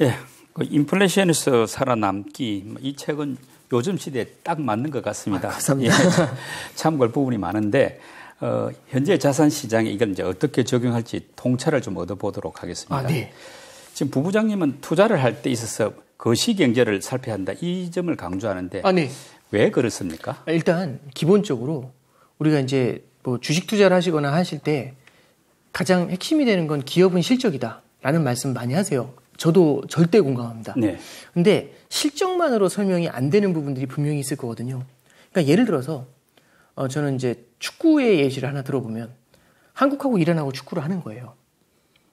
예, 그 인플레이션에서 살아남기 이 책은 요즘 시대에 딱 맞는 것 같습니다. 아, 감사합니다. 예, 참고할 부분이 많은데 어, 현재 자산 시장에 이건 이제 어떻게 적용할지 통찰을 좀 얻어보도록 하겠습니다. 아, 네. 지금 부부장님은 투자를 할 때 있어서 거시 경제를 살펴야 한다 이 점을 강조하는데 아, 네. 왜 그렇습니까? 아, 일단 기본적으로 우리가 이제 뭐 주식 투자를 하시거나 하실 때 가장 핵심이 되는 건 기업은 실적이다라는 말씀 많이 하세요. 저도 절대 공감합니다. 네. 근데 실적만으로 설명이 안 되는 부분들이 분명히 있을 거거든요. 그러니까 예를 들어서 어, 저는 이제 축구의 예시를 하나 들어보면 한국하고 이란하고 축구를 하는 거예요.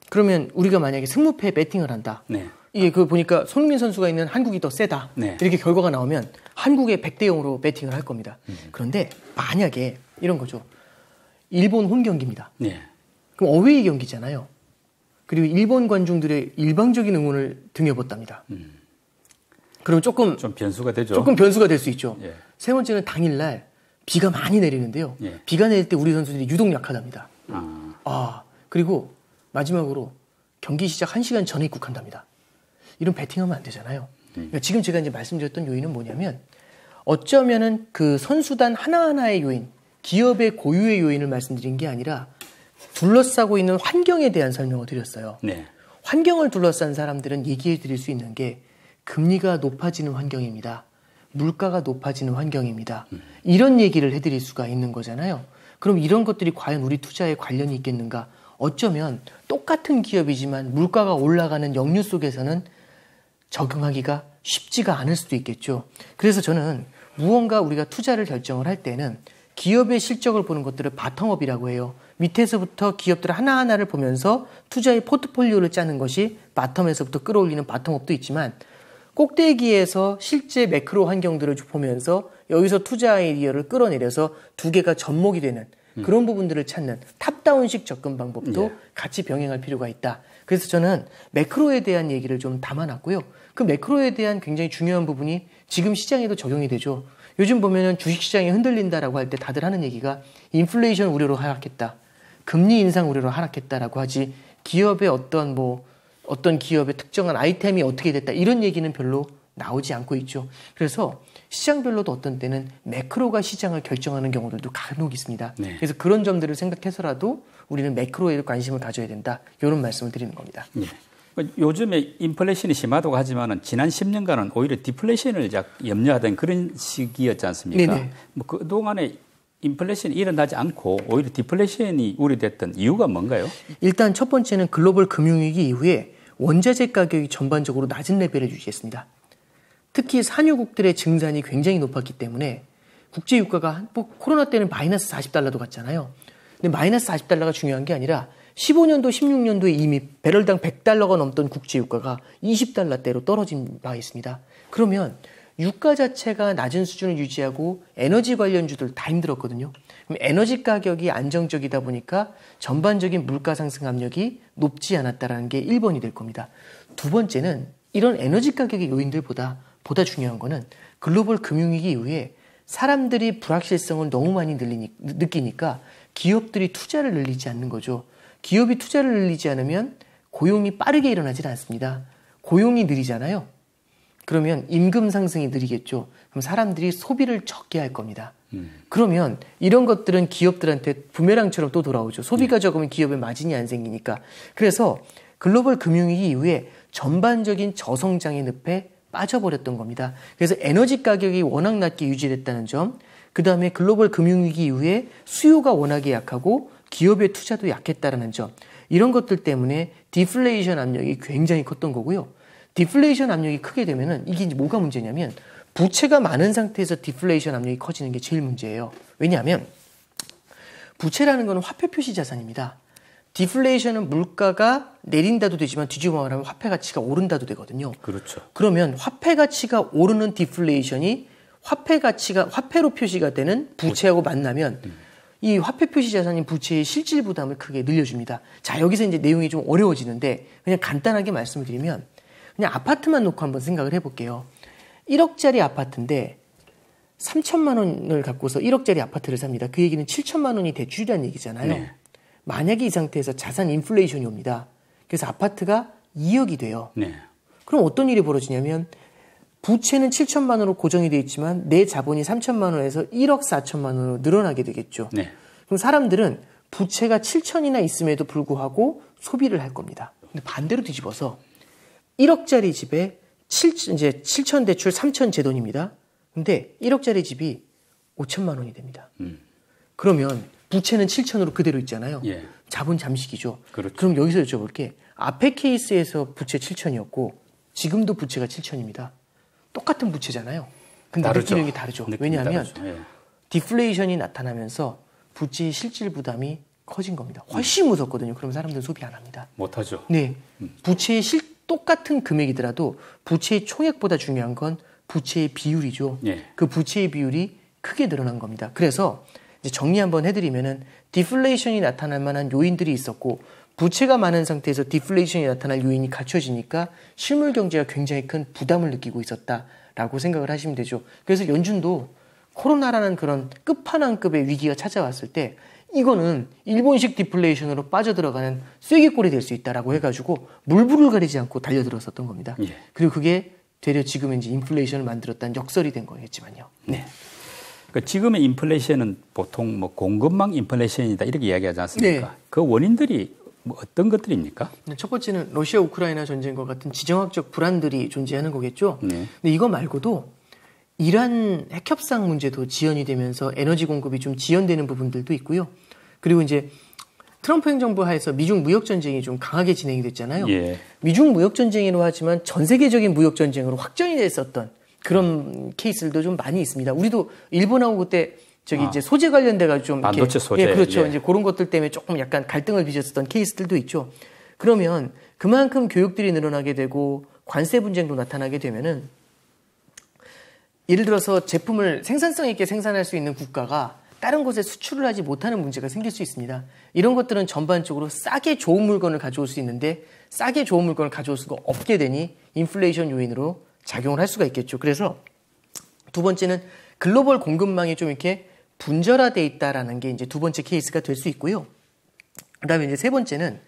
그러면 우리가 만약에 승무패 배팅을 한다. 네. 이게 그 보니까 손흥민 선수가 있는 한국이 더 세다. 네. 이렇게 결과가 나오면 한국의 100대 0으로 배팅을 할 겁니다. 음. 그런데 만약에 이런 거죠. 일본 홈 경기입니다. 네. 그럼 어웨이 경기잖아요. 그리고 일본 관중들의 일방적인 응원을 등에봤답니다. 음. 그럼 조금 좀 변수가 되죠. 조금 변수가 될 수 있죠. 예. 세 번째는 당일날 비가 많이 내리는데요. 예. 비가 내릴 때 우리 선수들이 유독 약하답니다. 아. 아 그리고 마지막으로 경기 시작 1 시간 전에 입국한답니다. 이런 배팅하면안 되잖아요. 음. 그러니까 지금 제가 이제 말씀드렸던 요인은 뭐냐면 어쩌면은 그 선수단 하나하나의 요인, 기업의 고유의 요인을 말씀드린 게 아니라 둘러싸고 있는 환경에 대한 설명을 드렸어요. 네. 환경을 둘러싼 사람들은 얘기해 드릴 수 있는 게 금리가 높아지는 환경입니다. 물가가 높아지는 환경입니다. 음. 이런 얘기를 해드릴 수가 있는 거잖아요. 그럼 이런 것들이 과연 우리 투자에 관련이 있겠는가? 어쩌면 똑같은 기업이지만 물가가 올라가는 역류 속에서는 적응하기가 쉽지가 않을 수도 있겠죠. 그래서 저는 무언가 우리가 투자를 결정을 할 때는 기업의 실적을 보는 것들을 바텀업이라고 해요. 밑에서부터 기업들 하나하나를 보면서 투자의 포트폴리오를 짜는 것이 바텀에서부터 끌어올리는 바텀업도 있지만 꼭대기에서 실제 매크로 환경들을 보면서 여기서 투자 아이디어를 끌어내려서 두 개가 접목이 되는 그런 부분들을 찾는 탑다운식 접근 방법도 예. 같이 병행할 필요가 있다. 그래서 저는 매크로에 대한 얘기를 좀 담아놨고요. 그 매크로에 대한 굉장히 중요한 부분이 지금 시장에도 적용이 되죠. 요즘 보면은 주식시장이 흔들린다라고 할 때 다들 하는 얘기가 인플레이션 우려로 하락했다. 금리 인상 우려로 하락했다라고 하지 기업의 어떤 뭐 어떤 기업의 특정한 아이템이 어떻게 됐다 이런 얘기는 별로 나오지 않고 있죠. 그래서 시장별로도 어떤 때는 매크로가 시장을 결정하는 경우들도 간혹 있습니다. 네. 그래서 그런 점들을 생각해서라도 우리는 매크로에 관심을 가져야 된다. 이런 말씀을 드리는 겁니다. 네. 요즘에 인플레이션이 심하다고 하지만은 지난 10년간은 오히려 디플레이션을 염려하던 그런 시기였지 않습니까? 네네. 뭐 그동안에 인플레이션이 일어나지 않고 오히려 디플레이션이 우려됐던 이유가 뭔가요? 일단 첫 번째는 글로벌 금융위기 이후에 원자재 가격이 전반적으로 낮은 레벨을 유지했습니다. 특히 산유국들의 증산이 굉장히 높았기 때문에 국제 유가가 뭐 코로나 때는 마이너스 40달러도 갔잖아요. 근데 마이너스 40달러가 중요한 게 아니라 15년도 16년도에 이미 배럴당 100달러가 넘던 국제 유가가 20달러대로 떨어진 바 있습니다. 그러면 유가 자체가 낮은 수준을 유지하고 에너지 관련주들 다 힘들었거든요. 그럼 에너지 가격이 안정적이다 보니까 전반적인 물가 상승 압력이 높지 않았다라는 게 1번이 될 겁니다. 두 번째는 이런 에너지 가격의 요인들보다 보다 중요한 거는 글로벌 금융위기 이후에 사람들이 불확실성을 너무 많이 늘리니, 느끼니까 기업들이 투자를 늘리지 않는 거죠. 기업이 투자를 늘리지 않으면 고용이 빠르게 일어나질 않습니다. 고용이 느리잖아요. 그러면 임금 상승이 느리겠죠. 그럼 사람들이 소비를 적게 할 겁니다. 음. 그러면 이런 것들은 기업들한테 부메랑처럼 또 돌아오죠. 소비가 네. 적으면 기업에 마진이 안 생기니까. 그래서 글로벌 금융위기 이후에 전반적인 저성장의 늪에 빠져버렸던 겁니다. 그래서 에너지 가격이 워낙 낮게 유지됐다는 점, 그 다음에 글로벌 금융위기 이후에 수요가 워낙에 약하고 기업의 투자도 약했다라는 점, 이런 것들 때문에 디플레이션 압력이 굉장히 컸던 거고요. 디플레이션 압력이 크게 되면은 이게 이제 뭐가 문제냐면 부채가 많은 상태에서 디플레이션 압력이 커지는 게 제일 문제예요. 왜냐하면 부채라는 거는 화폐 표시 자산입니다. 디플레이션은 물가가 내린다도 되지만 뒤집어 말하면 화폐 가치가 오른다도 되거든요. 그렇죠. 그러면 화폐 가치가 오르는 디플레이션이 화폐 가치가 화폐로 표시가 되는 부채하고 만나면 이 화폐 표시 자산인 부채의 실질 부담을 크게 늘려줍니다. 자, 여기서 이제 내용이 좀 어려워지는데 그냥 간단하게 말씀을 드리면 그냥 아파트만 놓고 한번 생각을 해볼게요. 1억짜리 아파트인데 3천만 원을 갖고서 1억짜리 아파트를 삽니다. 그 얘기는 7천만 원이 대출이라는 얘기잖아요. 네. 만약에 이 상태에서 자산 인플레이션이 옵니다. 그래서 아파트가 2억이 돼요. 네. 그럼 어떤 일이 벌어지냐면 부채는 7천만 원으로 고정이 돼 있지만 내 자본이 3천만 원에서 1억 4천만 원으로 늘어나게 되겠죠. 네. 그럼 사람들은 부채가 7천이나 있음에도 불구하고 소비를 할 겁니다. 근데 반대로 뒤집어서 1억짜리 집에 7, 이제 7천 대출 3천 제 돈입니다. 근데 1억짜리 집이 5천만 원이 됩니다. 음. 그러면 부채는 7천으로 그대로 있잖아요. 예. 자본 잠식이죠. 그렇죠. 그럼 여기서 여쭤볼게. 앞에 케이스에서 부채 7천이었고 지금도 부채가 7천입니다. 똑같은 부채잖아요. 근데 다르죠. 느낌이 다르죠. 느낌이 왜냐하면 다르죠. 예. 디플레이션이 나타나면서 부채의 실질 부담이 커진 겁니다. 훨씬 음. 무섭거든요. 그럼 사람들은 소비 안 합니다. 못하죠. 네. 음. 부채의 실, 질 똑같은 금액이더라도 부채의 총액보다 중요한 건 부채의 비율이죠. 예. 그 부채의 비율이 크게 늘어난 겁니다. 그래서 이제 정리 한번 해드리면은 디플레이션이 나타날 만한 요인들이 있었고 부채가 많은 상태에서 디플레이션이 나타날 요인이 갖춰지니까 실물 경제가 굉장히 큰 부담을 느끼고 있었다라고 생각을 하시면 되죠. 그래서 연준도 코로나라는 그런 끝판왕급의 위기가 찾아왔을 때 이거는 일본식 디플레이션으로 빠져들어가는 쐐기골이 될 수 있다라고 해가지고 물불을 가리지 않고 달려들었었던 겁니다. 예. 그리고 그게 되려 지금 이제 인플레이션을 만들었다는 역설이 된 거겠지만요. 네. 그러니까 지금의 인플레이션은 보통 뭐 공급망 인플레이션이다 이렇게 이야기하지 않습니까? 네. 그 원인들이 뭐 어떤 것들입니까? 네, 첫 번째는 러시아 우크라이나 전쟁과 같은 지정학적 불안들이 존재하는 거겠죠. 네. 근데 이거 말고도 이란 핵협상 문제도 지연이 되면서 에너지 공급이 좀 지연되는 부분들도 있고요. 그리고 이제 트럼프 행정부 하에서 미중 무역 전쟁이 좀 강하게 진행이 됐잖아요. 예. 미중 무역 전쟁이로 하지만 전 세계적인 무역 전쟁으로 확전이 됐었던 그런 음. 케이스들도 좀 많이 있습니다. 우리도 일본하고 그때 저기 아. 이제 소재 관련돼가 좀 반도체 소재 예, 그렇죠. 예. 이제 그런 것들 때문에 조금 약간 갈등을 빚었었던 케이스들도 있죠. 그러면 그만큼 교육들이 늘어나게 되고 관세 분쟁도 나타나게 되면은 예를 들어서 제품을 생산성 있게 생산할 수 있는 국가가 다른 곳에 수출을 하지 못하는 문제가 생길 수 있습니다. 이런 것들은 전반적으로 싸게 좋은 물건을 가져올 수 있는데 싸게 좋은 물건을 가져올 수가 없게 되니 인플레이션 요인으로 작용을 할 수가 있겠죠. 그래서 두 번째는 글로벌 공급망이 좀 이렇게 분절화돼 있다라는 게 이제 두 번째 케이스가 될 수 있고요. 그다음에 이제 세 번째는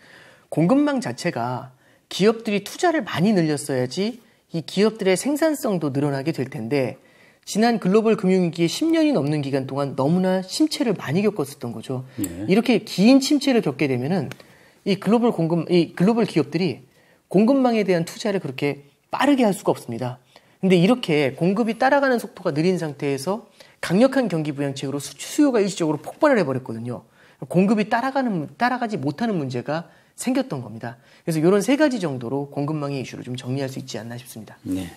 공급망 자체가 기업들이 투자를 많이 늘렸어야지 이 기업들의 생산성도 늘어나게 될 텐데 지난 글로벌 금융위기에 10년이 넘는 기간 동안 너무나 침체를 많이 겪었었던 거죠. 예. 이렇게 긴 침체를 겪게 되면은 이 글로벌 공급, 이 글로벌 기업들이 공급망에 대한 투자를 그렇게 빠르게 할 수가 없습니다. 근데 이렇게 공급이 따라가는 속도가 느린 상태에서 강력한 경기 부양책으로 수요가 일시적으로 폭발을 해버렸거든요. 공급이 따라가는, 따라가지 못하는 문제가 생겼던 겁니다. 그래서 이런 세 가지 정도로 공급망의 이슈를 좀 정리할 수 있지 않나 싶습니다. 네.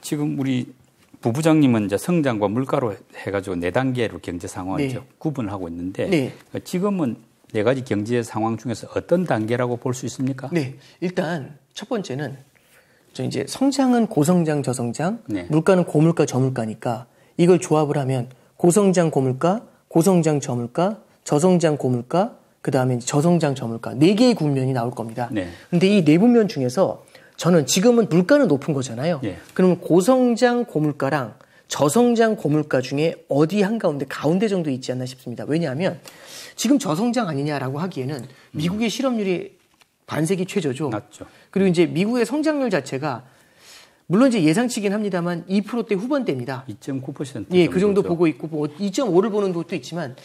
지금 우리 부부장님은 이제 성장과 물가로 해가지고 네 단계로 경제 상황을 네. 구분하고 있는데 네. 그러니까 지금은 네 가지 경제 상황 중에서 어떤 단계라고 볼 수 있습니까? 네, 일단 첫 번째는 저 이제 성장은 고성장 저성장, 네. 물가는 고물가 저물가니까 이걸 조합을 하면 고성장 고물가, 고성장 저물가, 저성장 고물가, 그 다음에 저성장 저물가 네 개의 국면이 나올 겁니다. 그런데 네. 이네 분면 중에서 저는 지금은 물가는 높은 거잖아요. 예. 그러면 고성장 고물가랑 저성장 고물가 중에 어디 한가운데 가운데 정도 있지 않나 싶습니다. 왜냐하면 지금 저성장 아니냐라고 하기에는 음. 미국의 실업률이 반세기 최저죠. 낮죠. 그리고 이제 미국의 성장률 자체가 물론 이제 예상치긴 합니다만 2%대 후반대입니다. 2.9%. 예, 그 정도 보고 있고 뭐 2.5를 보는 것도 있지만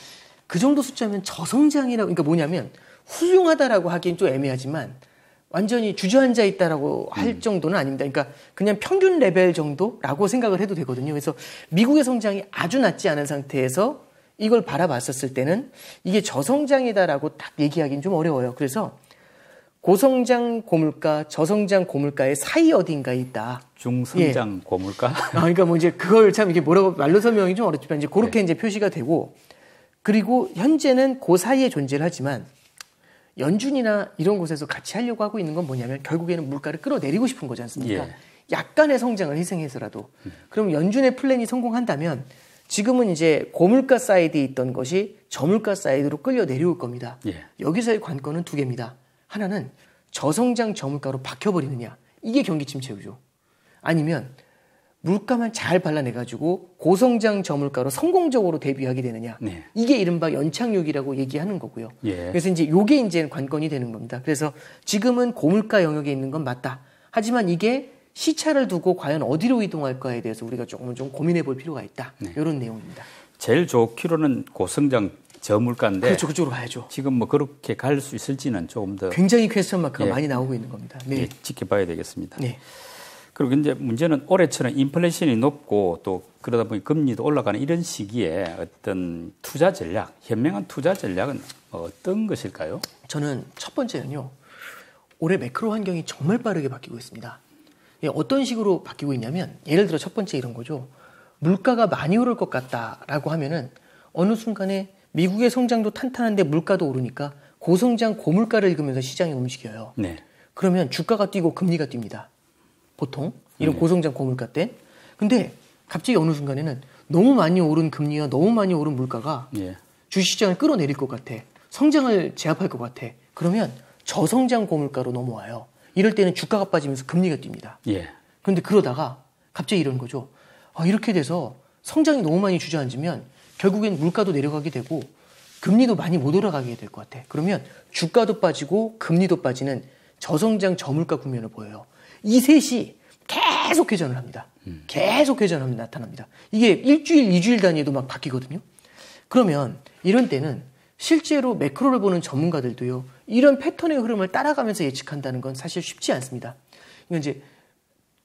그 정도 숫자면 저성장이라고 그러니까 뭐냐면 훌륭하다라고 하기엔 좀 애매하지만 완전히 주저앉아 있다라고 할 음. 정도는 아닙니다. 그러니까 그냥 평균 레벨 정도라고 생각을 해도 되거든요. 그래서 미국의 성장이 아주 낮지 않은 상태에서 이걸 바라봤었을 때는 이게 저성장이다라고 딱 얘기하기는 좀 어려워요. 그래서 고성장 고물가, 저성장 고물가의 사이 어딘가 있다. 중성장 예. 고물가? 아, 그러니까 뭐 이제 그걸 참 이게 뭐라고 말로 설명이 좀 어렵지만 이제 그렇게 네. 이제 표시가 되고 그리고 현재는 그 사이에 존재를 하지만 연준이나 이런 곳에서 같이 하려고 하고 있는 건 뭐냐면 결국에는 물가를 끌어내리고 싶은 거지 않습니까? 예. 약간의 성장을 희생해서라도. 그럼 연준의 플랜이 성공한다면 지금은 이제 고물가 사이드에 있던 것이 저물가 사이드로 끌려 내려올 겁니다. 예. 여기서의 관건은 두 개입니다. 하나는 저성장 저물가로 박혀버리느냐. 이게 경기침체우죠. 아니면 물가만 잘 발라내가지고 고성장 저물가로 성공적으로 대비하게 되느냐. 네. 이게 이른바 연착륙이라고 얘기하는 거고요. 예. 그래서 이제 요게 이제 관건이 되는 겁니다. 그래서 지금은 고물가 영역에 있는 건 맞다. 하지만 이게 시차를 두고 과연 어디로 이동할까에 대해서 우리가 조금 은좀 고민해 볼 필요가 있다. 네. 이런 내용입니다. 제일 좋기로는 고성장 저물가인데 그렇죠, 그쪽으로 가야죠. 지금 뭐 그렇게 갈 수 있을지는 조금 더 굉장히 퀘스천 마크가 예. 많이 나오고 있는 겁니다. 네. 예, 지켜봐야 되겠습니다. 네. 그리고 이제 문제는 올해처럼 인플레이션이 높고 또 그러다 보니 금리도 올라가는 이런 시기에 어떤 투자 전략, 현명한 투자 전략은 뭐 어떤 것일까요? 저는 첫 번째는요. 올해 매크로 환경이 정말 빠르게 바뀌고 있습니다. 예, 어떤 식으로 바뀌고 있냐면 예를 들어 첫 번째 이런 거죠. 물가가 많이 오를 것 같다라고 하면은 어느 순간에 미국의 성장도 탄탄한데 물가도 오르니까 고성장 고물가를 읽으면서 시장이 움직여요. 네. 그러면 주가가 뛰고 금리가 뜁니다. 보통 이런 네. 고성장 고물가 때. 근데 갑자기 어느 순간에는 너무 많이 오른 금리와 너무 많이 오른 물가가 네. 주식시장을 끌어내릴 것 같아. 성장을 제압할 것 같아. 그러면 저성장 고물가로 넘어와요. 이럴 때는 주가가 빠지면서 금리가 뜁니다. 예. 그런데 그러다가 갑자기 이런 거죠. 아, 이렇게 돼서 성장이 너무 많이 주저앉으면 결국엔 물가도 내려가게 되고 금리도 많이 못 올라가게 될 것 같아. 그러면 주가도 빠지고 금리도 빠지는 저성장 저물가 국면을 보여요. 이 셋이 계속 회전을 합니다. 계속 회전하면 나타납니다. 이게 일주일, 이주일 단위에도 막 바뀌거든요. 그러면 이런 때는 실제로 매크로를 보는 전문가들도요. 이런 패턴의 흐름을 따라가면서 예측한다는 건 사실 쉽지 않습니다. 이건 이제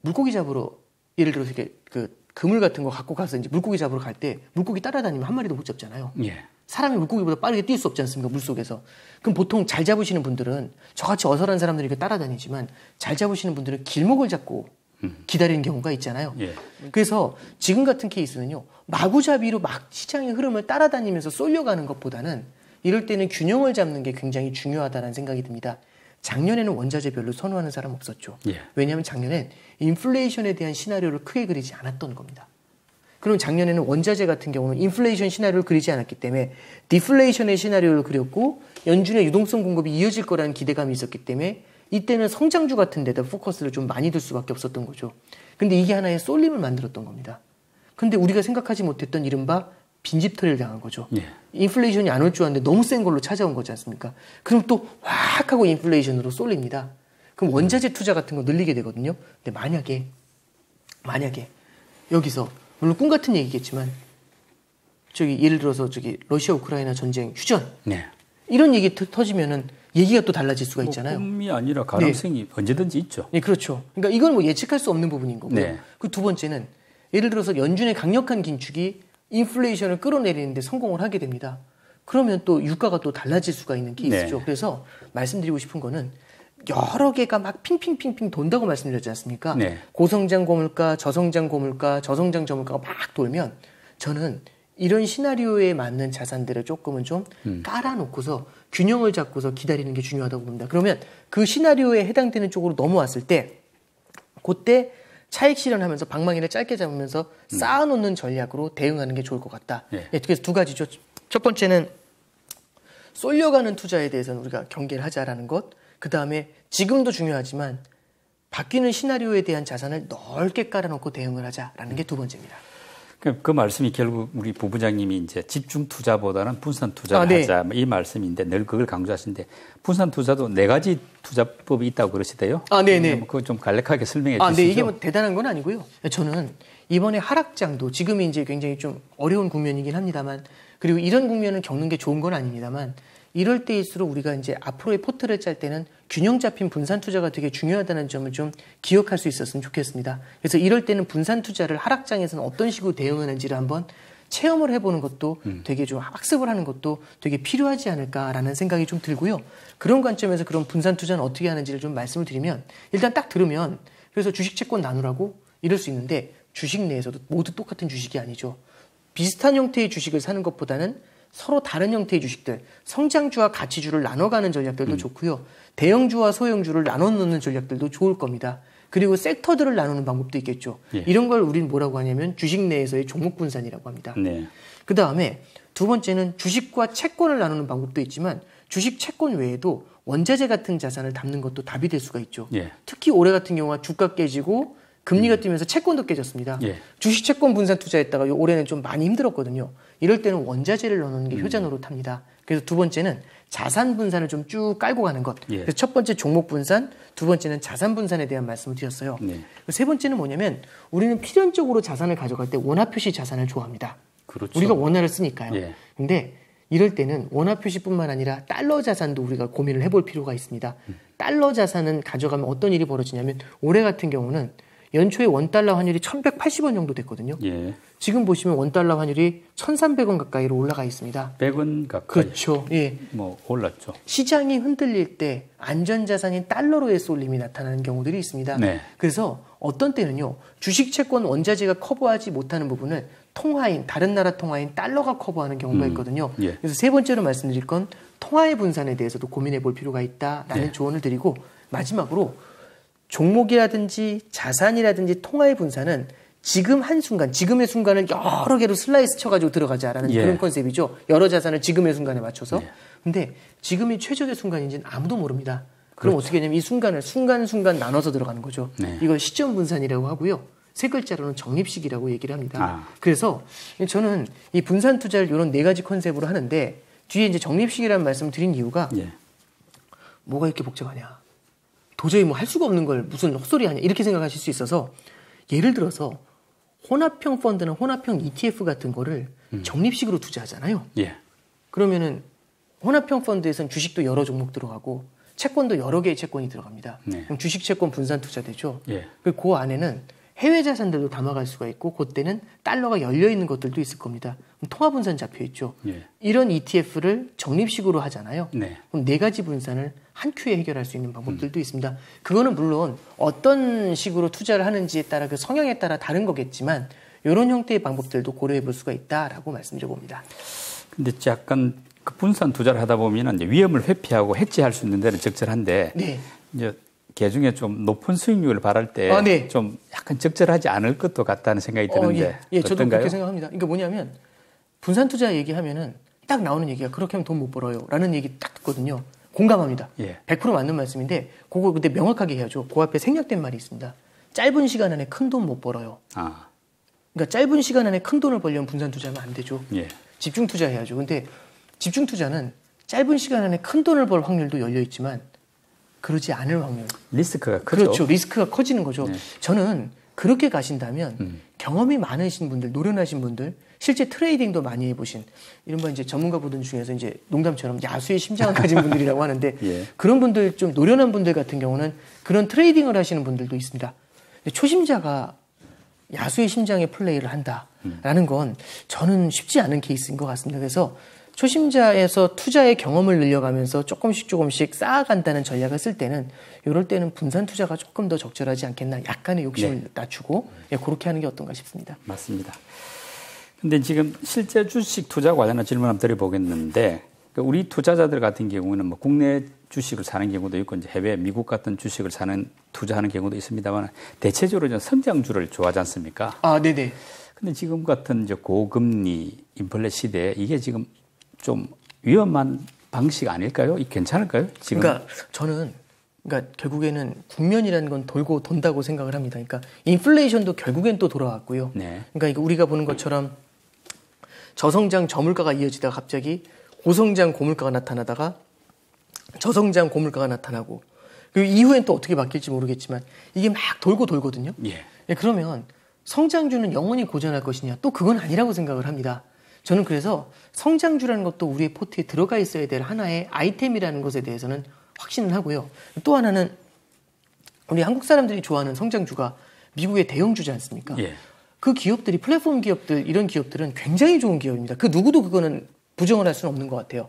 물고기 잡으러 예를 들어서 이렇게 그 그물 같은 거 갖고 가서 이제 물고기 잡으러 갈 때 물고기 따라다니면 한 마리도 못 잡잖아요. 예. 사람이 물고기보다 빠르게 뛸 수 없지 않습니까? 물속에서. 그럼 보통 잘 잡으시는 분들은 저같이 어설한 사람들이 이렇게 따라다니지만 잘 잡으시는 분들은 길목을 잡고 음. 기다리는 경우가 있잖아요. 예. 그래서 지금 같은 케이스는요. 마구잡이로 막 시장의 흐름을 따라다니면서 쏠려가는 것보다는 이럴 때는 균형을 잡는 게 굉장히 중요하다는 생각이 듭니다. 작년에는 원자재 별로 선호하는 사람 없었죠. 예. 왜냐하면 작년엔 인플레이션에 대한 시나리오를 크게 그리지 않았던 겁니다. 그럼 작년에는 원자재 같은 경우는 인플레이션 시나리오를 그리지 않았기 때문에 디플레이션의 시나리오를 그렸고 연준의 유동성 공급이 이어질 거라는 기대감이 있었기 때문에 이때는 성장주 같은 데다 포커스를 좀 많이 둘 수밖에 없었던 거죠. 근데 이게 하나의 쏠림을 만들었던 겁니다. 근데 우리가 생각하지 못했던 이른바 빈집털이를 당한 거죠. 예. 인플레이션이 안 올 줄 알았는데 너무 센 걸로 찾아온 거지 않습니까? 그럼 또 확 하고 인플레이션으로 쏠립니다. 그럼 원자재 투자 같은 거 늘리게 되거든요. 근데 만약에 만약에 여기서 물론 꿈 같은 얘기겠지만 저기 예를 들어서 저기 러시아 우크라이나 전쟁 휴전 네. 이런 얘기 터, 터지면은 얘기가 또 달라질 수가 뭐 있잖아요. 뭐 꿈이 아니라 가능성이 네. 언제든지 있죠. 네, 그렇죠. 그러니까 이건 뭐 예측할 수 없는 부분인 거고요. 네. 그 두 번째는 예를 들어서 연준의 강력한 긴축이 인플레이션을 끌어내리는데 성공을 하게 됩니다. 그러면 또 유가가 또 달라질 수가 있는 케이스죠. 네. 그래서 말씀드리고 싶은 거는 여러 개가 막 핑핑핑핑 돈다고 말씀드렸지 않습니까? 네. 고성장 고물가, 저성장 고물가, 저성장 저물가가 막 돌면 저는 이런 시나리오에 맞는 자산들을 조금은 좀 음. 깔아놓고서 균형을 잡고서 기다리는 게 중요하다고 봅니다. 그러면 그 시나리오에 해당되는 쪽으로 넘어왔을 때, 그때 차익 실현하면서 방망이를 짧게 잡으면서 음. 쌓아놓는 전략으로 대응하는 게 좋을 것 같다. 예. 예, 그래서 두 가지죠. 첫 번째는 쏠려가는 투자에 대해서는 우리가 경계를 하자라는 것. 그 다음에 지금도 중요하지만 바뀌는 시나리오에 대한 자산을 넓게 깔아놓고 대응을 하자라는 게 두 번째입니다. 그, 그 말씀이 결국 우리 부부장님이 이제 집중 투자보다는 분산 투자를 아, 네. 하자 뭐 이 말씀인데 늘 그걸 강조하시는데 분산 투자도 네 가지 투자법이 있다고 그러시대요. 아, 네네. 네. 음, 뭐 그거 좀 간략하게 설명해 주시죠. 아, 네. 이게 뭐 대단한 건 아니고요. 저는 이번에 하락장도 지금이 이제 굉장히 좀 어려운 국면이긴 합니다만 그리고 이런 국면을 겪는 게 좋은 건 아닙니다만 이럴 때일수록 우리가 이제 앞으로의 포트를 짤 때는 균형 잡힌 분산 투자가 되게 중요하다는 점을 좀 기억할 수 있었으면 좋겠습니다. 그래서 이럴 때는 분산 투자를 하락장에서는 어떤 식으로 대응하는지를 한번 체험을 해보는 것도 음. 되게 좀 학습을 하는 것도 되게 필요하지 않을까라는 생각이 좀 들고요. 그런 관점에서 그런 분산 투자는 어떻게 하는지를 좀 말씀을 드리면 일단 딱 들으면 그래서 주식 채권 나누라고 이럴 수 있는데 주식 내에서도 모두 똑같은 주식이 아니죠. 비슷한 형태의 주식을 사는 것보다는 서로 다른 형태의 주식들, 성장주와 가치주를 나눠가는 전략들도 음. 좋고요. 대형주와 소형주를 나눠 놓는 전략들도 좋을 겁니다. 그리고 섹터들을 나누는 방법도 있겠죠. 예. 이런 걸 우리는 뭐라고 하냐면 주식 내에서의 종목 분산이라고 합니다. 네. 그 다음에 두 번째는 주식과 채권을 나누는 방법도 있지만 주식 채권 외에도 원자재 같은 자산을 담는 것도 답이 될 수가 있죠. 예. 특히 올해 같은 경우가 주가 깨지고 금리가 뛰면서 채권도 깨졌습니다. 예. 주식 채권 분산 투자했다가 올해는 좀 많이 힘들었거든요. 이럴 때는 원자재를 넣는 게 음. 효자 노릇합니다. 그래서 두 번째는 자산 분산을 좀 쭉 깔고 가는 것. 예. 그래서 첫 번째 종목 분산, 두 번째는 자산 분산에 대한 말씀을 드렸어요. 네. 세 번째는 뭐냐면 우리는 필연적으로 자산을 가져갈 때 원화 표시 자산을 좋아합니다. 그렇죠. 우리가 원화를 쓰니까요. 예. 근데 이럴 때는 원화 표시뿐만 아니라 달러 자산도 우리가 고민을 해볼 필요가 있습니다. 음. 달러 자산은 가져가면 어떤 일이 벌어지냐면 올해 같은 경우는 연초에 원달러 환율이 1180원 정도 됐거든요. 예. 지금 보시면 원달러 환율이 1300원 가까이로 올라가 있습니다. 100원 가까이. 그렇죠. 예. 뭐 올랐죠. 시장이 흔들릴 때 안전자산인 달러로의 쏠림이 나타나는 경우들이 있습니다. 네. 그래서 어떤 때는요. 주식 채권 원자재가 커버하지 못하는 부분은 통화인 다른 나라 통화인 달러가 커버하는 경우가 음. 있거든요. 음, 예. 그래서 세 번째로 말씀드릴 건 통화의 분산에 대해서도 고민해 볼 필요가 있다라는 예. 조언을 드리고 마지막으로 종목이라든지 자산이라든지 통화의 분산은 지금 한 순간, 지금의 순간을 여러 개로 슬라이스 쳐가지고 들어가자라는 예. 그런 컨셉이죠. 여러 자산을 지금의 순간에 맞춰서. 예. 근데 지금이 최적의 순간인지는 아무도 모릅니다. 그럼 그렇죠. 어떻게 하냐면 이 순간을 순간순간 나눠서 들어가는 거죠. 네. 이걸 시점 분산이라고 하고요. 세 글자로는 적립식이라고 얘기를 합니다. 아. 그래서 저는 이 분산 투자를 이런 네 가지 컨셉으로 하는데 뒤에 이제 적립식이라는 말씀을 드린 이유가 예. 뭐가 이렇게 복잡하냐. 도저히 뭐 할 수가 없는 걸 무슨 헛소리 하냐 이렇게 생각하실 수 있어서 예를 들어서 혼합형 펀드나 혼합형 ETF 같은 거를 음. 적립식으로 투자하잖아요. 예. 그러면은 혼합형 펀드에선 주식도 여러 종목 들어가고 채권도 여러 개의 채권이 들어갑니다. 네. 그럼 주식 채권 분산 투자되죠. 예. 그 안에는 해외 자산들도 담아갈 수가 있고 그때는 달러가 열려 있는 것들도 있을 겁니다. 통화 분산 잡혀 있죠. 예. 이런 ETF를 적립식으로 하잖아요. 네. 그럼 네 가지 분산을 한 큐에 해결할 수 있는 방법들도 음. 있습니다. 그거는 물론 어떤 식으로 투자를 하는지에 따라 그 성향에 따라 다른 거겠지만 이런 형태의 방법들도 고려해 볼 수가 있다라고 말씀드려 봅니다. 근데 약간 그 분산 투자를 하다 보면 이제 위험을 회피하고 해지할 수 있는 데는 적절한데 네. 이제 개중에 좀 높은 수익률을 바랄 때좀 아, 네. 약간 적절하지 않을 것도 같다는 생각이 어, 드는데 어, 예, 예 저도 그렇게 생각합니다. 그러니까 뭐냐면 분산 투자 얘기하면은 딱 나오는 얘기가 그렇게 하면 돈 못 벌어요라는 얘기 딱 듣거든요. 공감합니다. 예. 100% 맞는 말씀인데 그거 근데 명확하게 해야죠. 그 앞에 생략된 말이 있습니다. 짧은 시간 안에 큰 돈 못 벌어요. 아. 그러니까 짧은 시간 안에 큰 돈을 벌려면 분산 투자하면 안 되죠. 예. 집중 투자해야죠. 근데 집중 투자는 짧은 시간 안에 큰 돈을 벌 확률도 열려 있지만 그러지 않을 확률. 리스크가 크죠. 그렇죠. 리스크가 커지는 거죠. 네. 저는 그렇게 가신다면 음. 경험이 많으신 분들, 노련하신 분들, 실제 트레이딩도 많이 해보신 이런바 이제 전문가분들 중에서 이제 농담처럼 야수의 심장을 가진 분들이라고 하는데 예. 그런 분들 좀 노련한 분들 같은 경우는 그런 트레이딩을 하시는 분들도 있습니다. 초심자가 야수의 심장에 플레이를 한다라는 음. 건 저는 쉽지 않은 케이스인 것 같습니다. 그래서 초심자에서 투자의 경험을 늘려가면서 조금씩 조금씩 쌓아간다는 전략을 쓸 때는 이럴 때는 분산 투자가 조금 더 적절하지 않겠나 약간의 욕심을 네. 낮추고 예, 그렇게 하는 게 어떤가 싶습니다. 맞습니다. 근데 지금 실제 주식 투자 관련한 질문 한번 드려보겠는데 그러니까 우리 투자자들 같은 경우는 뭐 국내 주식을 사는 경우도 있고 이제 해외 미국 같은 주식을 사는 투자하는 경우도 있습니다만 대체적으로 이제 성장주를 좋아하지 않습니까? 아, 네네. 근데 지금 같은 이제 고금리 인플레 시대에 이게 지금 좀 위험한 방식 아닐까요? 괜찮을까요? 지금? 그러니까 저는 그러니까 결국에는 국면이라는 건 돌고 돈다고 생각을 합니다. 그러니까 인플레이션도 결국엔 또 돌아왔고요. 네. 그러니까 이거 우리가 보는 것처럼 저성장 저물가가 이어지다가 갑자기 고성장 고물가가 나타나다가 저성장 고물가가 나타나고 그 이후엔 또 어떻게 바뀔지 모르겠지만 이게 막 돌고 돌거든요. 예. 예, 그러면 성장주는 영원히 고전할 것이냐? 또 그건 아니라고 생각을 합니다. 저는 그래서 성장주라는 것도 우리의 포트에 들어가 있어야 될 하나의 아이템이라는 것에 대해서는 확신을 하고요. 또 하나는 우리 한국 사람들이 좋아하는 성장주가 미국의 대형주지 않습니까? 예. 그 기업들이 플랫폼 기업들 이런 기업들은 굉장히 좋은 기업입니다. 그 누구도 그거는 부정을 할 수는 없는 것 같아요.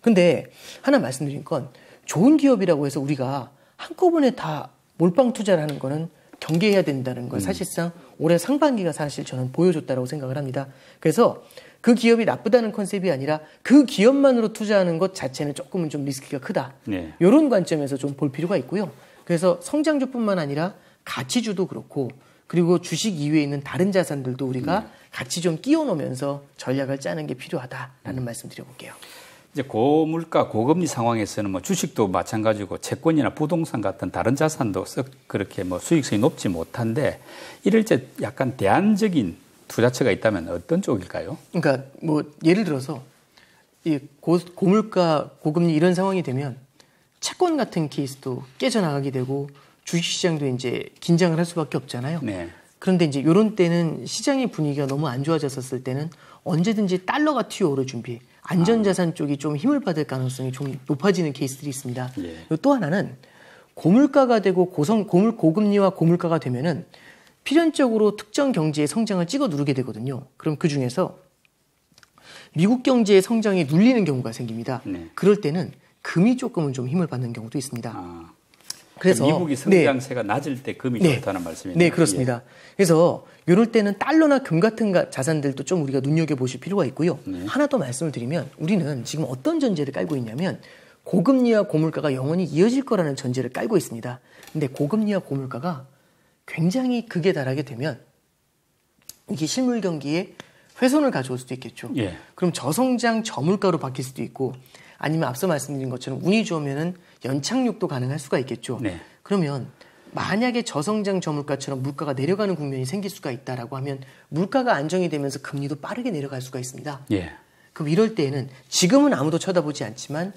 근데 하나 말씀드린 건 좋은 기업이라고 해서 우리가 한꺼번에 다 몰빵 투자를 하는 거는 경계해야 된다는 걸 음. 사실상 올해 상반기가 사실 저는 보여줬다고 생각을 합니다. 그래서 그 기업이 나쁘다는 컨셉이 아니라 그 기업만으로 투자하는 것 자체는 조금은 좀 리스크가 크다. 네. 이런 관점에서 좀 볼 필요가 있고요. 그래서 성장주뿐만 아니라 가치주도 그렇고 그리고 주식 이외에 있는 다른 자산들도 우리가 네. 같이 좀 끼워 놓으면서 전략을 짜는 게 필요하다라는 음. 말씀 드려볼게요. 이제 고물가 고금리 상황에서는 뭐 주식도 마찬가지고 채권이나 부동산 같은 다른 자산도 썩 그렇게 뭐 수익성이 높지 못한데 이럴 때 약간 대안적인 두자체가 있다면 어떤 쪽일까요? 그러니까 뭐 예를 들어서 이 고, 고물가 고금리 이런 상황이 되면 채권 같은 케이스도 깨져나가게 되고 주식시장도 이제 긴장을 할 수밖에 없잖아요. 네. 그런데 이제 이런 때는 시장의 분위기가 너무 안 좋아졌었을 때는 언제든지 달러가 튀어오를 준비, 안전자산 아. 쪽이 좀 힘을 받을 가능성이 좀 높아지는 케이스들이 있습니다. 예. 또 하나는 고물가가 되고 고성 고물 고금리와 고물가가 되면은 필연적으로 특정 경제의 성장을 찍어 누르게 되거든요. 그럼 그 중에서 미국 경제의 성장이 눌리는 경우가 생깁니다. 네. 그럴 때는 금이 조금은 좀 힘을 받는 경우도 있습니다. 아, 그래서 그러니까 미국이 성장세가 네. 낮을 때 금이 네. 좋다는 말씀이네요. 네, 그렇습니다. 예. 그래서 이럴 때는 달러나 금 같은 자산들도 좀 우리가 눈여겨 보실 필요가 있고요. 네. 하나 더 말씀을 드리면 우리는 지금 어떤 전제를 깔고 있냐면 고금리와 고물가가 영원히 이어질 거라는 전제를 깔고 있습니다. 근데 고금리와 고물가가 굉장히 극에 달하게 되면 이게 실물 경기에 훼손을 가져올 수도 있겠죠. 예. 그럼 저성장 저물가로 바뀔 수도 있고 아니면 앞서 말씀드린 것처럼 운이 좋으면 연착륙도 가능할 수가 있겠죠. 네. 그러면 만약에 저성장 저물가처럼 물가가 내려가는 국면이 생길 수가 있다라고 하면 물가가 안정이 되면서 금리도 빠르게 내려갈 수가 있습니다. 예. 그럼 이럴 때에는 지금은 아무도 쳐다보지 않지만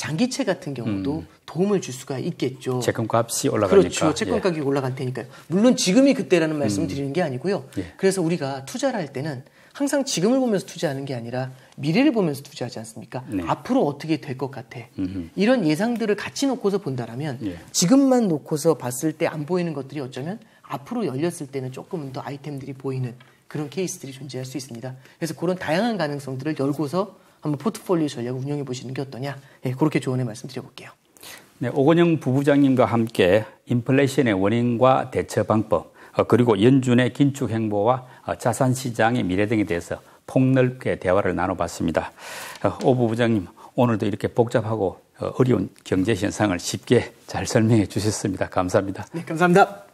장기채 같은 경우도 음. 도움을 줄 수가 있겠죠. 채권값이 올라가니까. 그렇죠. 채권 가격이 예. 올라갈 테니까요. 물론 지금이 그때라는 말씀을 음. 드리는 게 아니고요. 예. 그래서 우리가 투자를 할 때는 항상 지금을 보면서 투자하는 게 아니라 미래를 보면서 투자하지 않습니까? 네. 앞으로 어떻게 될 것 같아. 음흠. 이런 예상들을 같이 놓고서 본다라면 예. 지금만 놓고서 봤을 때 안 보이는 것들이 어쩌면 앞으로 열렸을 때는 조금은 더 아이템들이 보이는 그런 케이스들이 존재할 수 있습니다. 그래서 그런 다양한 가능성들을 열고서 한번 포트폴리오 전략을 운영해 보시는 게 어떠냐. 예, 그렇게 조언의 말씀 드려볼게요. 네, 오건영 부부장님과 함께 인플레이션의 원인과 대처 방법, 어, 그리고 연준의 긴축 행보와 어, 자산 시장의 미래 등에 대해서 폭넓게 대화를 나눠봤습니다. 어, 오 부부장님, 오늘도 이렇게 복잡하고 어려운 경제 현상을 쉽게 잘 설명해 주셨습니다. 감사합니다. 네, 감사합니다.